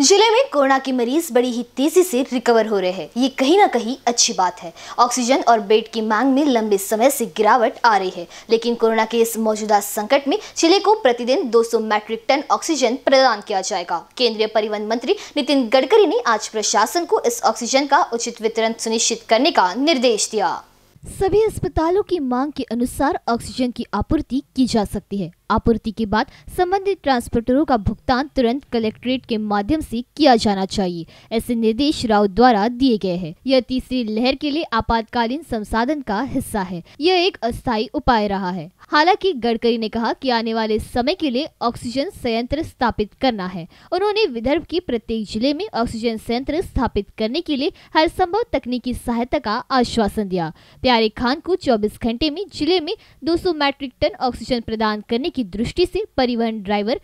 जिले में कोरोना के मरीज बड़ी ही तेजी से रिकवर हो रहे हैं ये कहीं ना कहीं अच्छी बात है ऑक्सीजन और बेड की मांग में लंबे समय से गिरावट आ रही है लेकिन कोरोना के इस मौजूदा संकट में जिले को प्रतिदिन 200 मैट्रिक टन ऑक्सीजन प्रदान किया जाएगा केंद्रीय परिवहन मंत्री नितिन गडकरी ने आज प्रशासन को इस ऑक्सीजन का उचित वितरण सुनिश्चित करने का निर्देश दिया सभी अस्पतालों की मांग के अनुसार ऑक्सीजन की आपूर्ति की जा सकती है आपूर्ति के बाद संबंधित ट्रांसपोर्टरों का भुगतान तुरंत कलेक्ट्रेट के माध्यम से किया जाना चाहिए ऐसे निर्देश राउत द्वारा दिए गए हैं यह तीसरी लहर के लिए आपातकालीन संसाधन का हिस्सा है यह एक अस्थायी उपाय रहा है हालांकि गडकरी ने कहा कि आने वाले समय के लिए ऑक्सीजन संयंत्र स्थापित करना है उन्होंने विदर्भ के प्रत्येक जिले में ऑक्सीजन संयंत्र स्थापित करने के लिए हर संभव तकनीकी सहायता का आश्वासन दिया आर खान को 24 घंटे में जिले में 200 मैट्रिक टन ऑक्सीजन प्रदान करने की दृष्टि से परिवहन ड्राइवर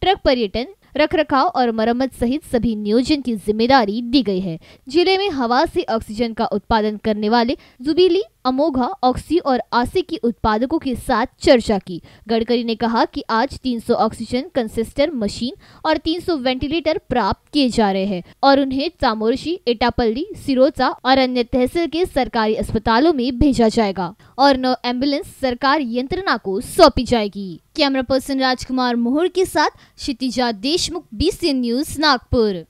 ट्रक पर्यटन रखरखाव और मरम्मत सहित सभी नियोजन की जिम्मेदारी दी गई है जिले में हवा से ऑक्सीजन का उत्पादन करने वाले जुबीली अमोघा ऑक्सी और आसी की उत्पादकों के साथ चर्चा की गडकरी ने कहा कि आज 300 ऑक्सीजन कंसिस्टर मशीन और 300 वेंटिलेटर प्राप्त किए जा रहे हैं और उन्हें चामोरशी एटापल्ली सिरोचा और अन्य तहसील के सरकारी अस्पतालों में भेजा जाएगा और नौ एम्बुलेंस सरकार यंत्रणा को सौंपी जाएगी कैमरा पर्सन राजकुमार मोहर के साथ क्षितिजा देशमुख बी न्यूज नागपुर